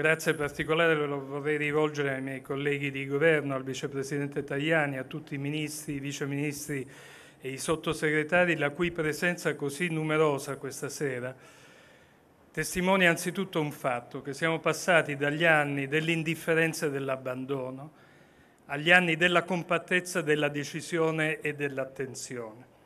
Grazie particolare lo vorrei rivolgere ai miei colleghi di governo, al vicepresidente Tajani, a tutti i ministri, i viceministri e i sottosegretari, la cui presenza così numerosa questa sera testimonia anzitutto un fatto, che siamo passati dagli anni dell'indifferenza e dell'abbandono agli anni della compattezza, della decisione e dell'attenzione.